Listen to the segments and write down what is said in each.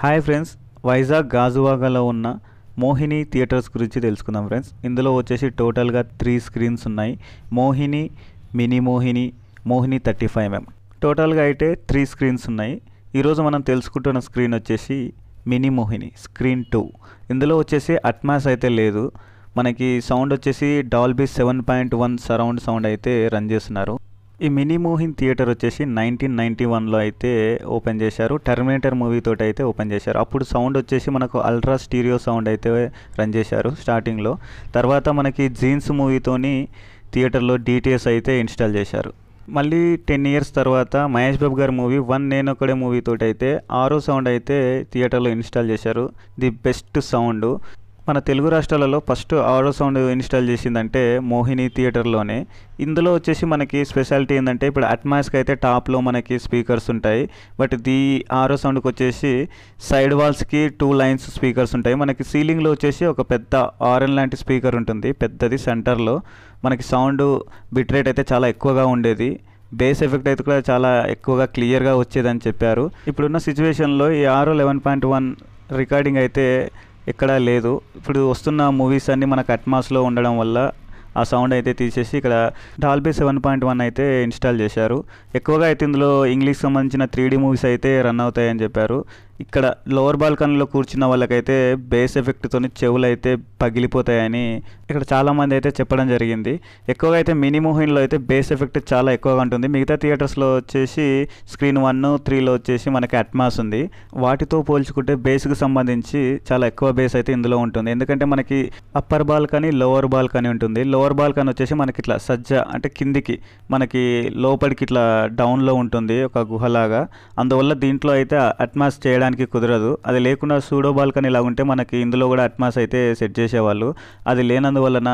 hi friends Vizag గాజువాగాలో ఉన్న Mohini theatres గురించి తెలుసుకుందాం ఫ్రెండ్స్ ఇందులో వచ్చేసి టోటల్గా త్రీ స్క్రీన్స్ ఉన్నాయి Mohini mini Mohini Mohini thirty five MM టోటల్గా అయితే త్రీ స్క్రీన్స్ ఉన్నాయి ఈరోజు మనం తెలుసుకుంటున్న స్క్రీన్ వచ్చేసి మినీ మోహిని స్క్రీన్ టూ ఇందులో వచ్చేసి అట్మాస్ అయితే లేదు మనకి సౌండ్ వచ్చేసి Dolby seven point one surround sound అయితే రన్ చేస్తున్నారు ఈ మినీ మోహిన్ థియేటర్ వచ్చేసి నైన్టీన్ నైన్టీ వన్లో అయితే ఓపెన్ చేశారు టెర్మినేటర్ మూవీతో అయితే ఓపెన్ చేశారు అప్పుడు సౌండ్ వచ్చేసి మనకు అల్ట్రా స్టీరియో సౌండ్ అయితే రన్ చేశారు స్టార్టింగ్లో తర్వాత మనకి జీన్స్ మూవీతోని థియేటర్లో డీటీఎస్ అయితే ఇన్స్టాల్ చేశారు మళ్ళీ టెన్ ఇయర్స్ తర్వాత మహేష్ బాబు గారి మూవీ వన్ నేను ఒకడే మూవీతో అయితే ఆరో సౌండ్ అయితే థియేటర్లో ఇన్స్టాల్ చేశారు ది బెస్ట్ సౌండ్ మన తెలుగు రాష్ట్రాలలో ఫస్ట్ ఆడో సౌండ్ ఇన్స్టాల్ చేసిందంటే మోహిని థియేటర్లోనే ఇందులో వచ్చేసి మనకి స్పెషాలిటీ ఏంటంటే ఇప్పుడు అట్మాస్కి అయితే టాప్లో మనకి స్పీకర్స్ ఉంటాయి బట్ ది ఆరో సౌండ్కి వచ్చేసి సైడ్ వాల్స్కి టూ లైన్స్ స్పీకర్స్ ఉంటాయి మనకి సీలింగ్లో వచ్చేసి ఒక పెద్ద ఆరెన్ లాంటి స్పీకర్ ఉంటుంది పెద్దది సెంటర్లో మనకి సౌండ్ బిట్ రేట్ అయితే చాలా ఎక్కువగా ఉండేది బేస్ ఎఫెక్ట్ అయితే కూడా చాలా ఎక్కువగా క్లియర్గా వచ్చేదని చెప్పారు ఇప్పుడున్న సిచ్యువేషన్లో ఈ ఆరో లెవెన్ పాయింట్ వన్ రికార్డింగ్ అయితే ఇక్కడ లేదు ఇప్పుడు వస్తున్న మూవీస్ అన్నీ మనకు అట్మాస్లో ఉండడం వల్ల ఆ సౌండ్ అయితే తీసేసి ఇక్కడ డాల్బీ సెవెన్ పాయింట్ వన్ అయితే ఇన్స్టాల్ చేశారు ఎక్కువగా అయితే ఇందులో ఇంగ్లీష్ సంబంధించిన త్రీ మూవీస్ అయితే రన్ అవుతాయని చెప్పారు ఇక్కడ లోవర్ బాల్కనీలో కూర్చున్న వాళ్ళకైతే బేస్ ఎఫెక్ట్తో చెవులు అయితే పగిలిపోతాయని ఇక్కడ చాలామంది అయితే చెప్పడం జరిగింది ఎక్కువగా అయితే మినీ మోహిన్లో అయితే బేస్ ఎఫెక్ట్ చాలా ఎక్కువగా ఉంటుంది మిగతా థియేటర్స్లో వచ్చేసి స్క్రీన్ వన్ త్రీలో వచ్చేసి మనకి అట్మాస్ ఉంది వాటితో పోల్చుకుంటే బేస్కి సంబంధించి చాలా ఎక్కువ బేస్ అయితే ఇందులో ఉంటుంది ఎందుకంటే మనకి అప్పర్ బాల్కనీ లోవర్ బాల్కనీ ఉంటుంది లోవర్ బాల్కనీ వచ్చేసి మనకి ఇట్లా సజ్జ అంటే కిందికి మనకి లోపలికి ఇట్లా డౌన్లో ఉంటుంది ఒక గుహలాగా అందువల్ల దీంట్లో అయితే అట్మాస్ చేయడం చేయడానికి కుదరదు అది లేకుండా సూడో బాల్కనీ లాగా ఉంటే మనకి ఇందులో కూడా అట్మాస్ అయితే సెట్ చేసేవాళ్ళు అది లేనందువలన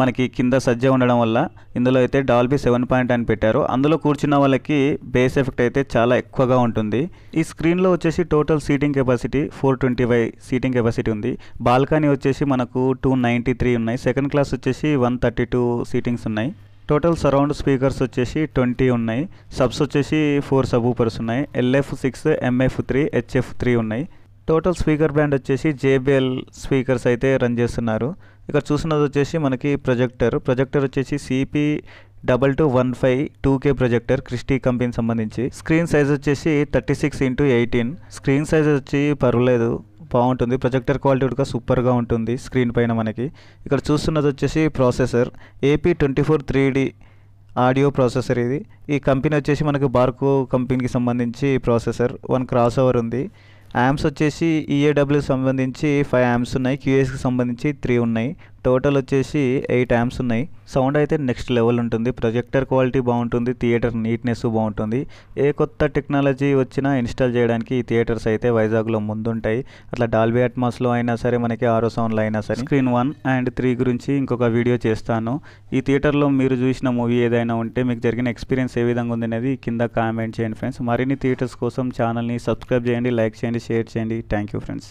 మనకి కింద సజ్జ ఉండడం వల్ల ఇందులో అయితే డాల్బీ సెవెన్ పాయింట్ అని పెట్టారు అందులో కూర్చున్న వాళ్ళకి బేస్ ఎఫెక్ట్ అయితే చాలా ఎక్కువగా ఉంటుంది ఈ స్క్రీన్లో వచ్చేసి total seating capacity four twenty five seating capacity ఉంది బాల్కనీ వచ్చేసి మనకు టూ నైంటీ త్రీ ఉన్నాయి సెకండ్ క్లాస్ వచ్చేసి వన్ థర్టీ టూ సీటింగ్స్ ఉన్నాయి టోటల్ సరౌండ్ స్పీకర్స్ వచ్చేసి ట్వంటీ ఉన్నాయి సబ్స్ వచ్చేసి ఫోర్ సబ్ ఊపర్స్ ఉన్నాయి LF six MF three HF three ఉన్నాయి టోటల్ స్పీకర్ బ్రాండ్ వచ్చేసి జేబిఎల్ స్పీకర్స్ అయితే రన్ చేస్తున్నారు ఇక్కడ చూసినది వచ్చేసి మనకి ప్రొజెక్టర్ ప్రొజెక్టర్ వచ్చేసి CP double two one five two కే ప్రొజెక్టర్ క్రిస్టీ కంపెనీకి సంబంధించి స్క్రీన్ సైజ్ వచ్చేసి thirty six into eighteen screen size వచ్చి పర్వాలేదు బాగుంటుంది ప్రొజెక్టర్ క్వాలిటీ కూడా సూపర్గా ఉంటుంది స్క్రీన్ పైన మనకి ఇక్కడ చూస్తున్నది వచ్చేసి processor AP twenty four three D audio processor ఇది ఈ కంపెనీ వచ్చేసి మనకు బార్కో కంపెనీకి సంబంధించి ప్రాసెసర్ వన్ క్రాస్ ఓవర్ ఉంది యామ్స్ వచ్చేసి ఈఏడబ్ల్యూ e సంబంధించి ఫైవ్ యామ్స్ ఉన్నాయి క్యూఎస్కి సంబంధించి త్రీ ఉన్నాయి టోటల్ వచ్చేసి ఎయిట్ యామ్స్ ఉన్నాయి సౌండ్ అయితే నెక్స్ట్ లెవెల్ ఉంటుంది ప్రొజెక్టర్ క్వాలిటీ బాగుంటుంది థియేటర్ నీట్నెస్ బాగుంటుంది ఏ కొత్త టెక్నాలజీ వచ్చినా ఇన్స్టాల్ చేయడానికి ఈ థియేటర్స్ అయితే వైజాగ్లో ముందుంటాయి అట్లా డాల్బీ అట్మాస్లో అయినా సరే మనకి ఆరో సౌండ్లో అయినా సరే స్క్రీన్ వన్ అండ్ త్రీ గురించి ఇంకొక వీడియో చేస్తాను ఈ థియేటర్లో మీరు చూసిన మూవీ ఏదైనా ఉంటే మీకు జరిగిన ఎక్స్పీరియన్స్ ఏ విధంగా ఉంది అనేది కింద కామెంట్ చేయండి ఫ్రెండ్స్ మరిన్ని థియేటర్స్ కోసం ఛానల్ని సబ్స్క్రైబ్ చేయండి లైక్ చేయండి షేర్ చేయండి థ్యాంక్ యూ ఫ్రెండ్స్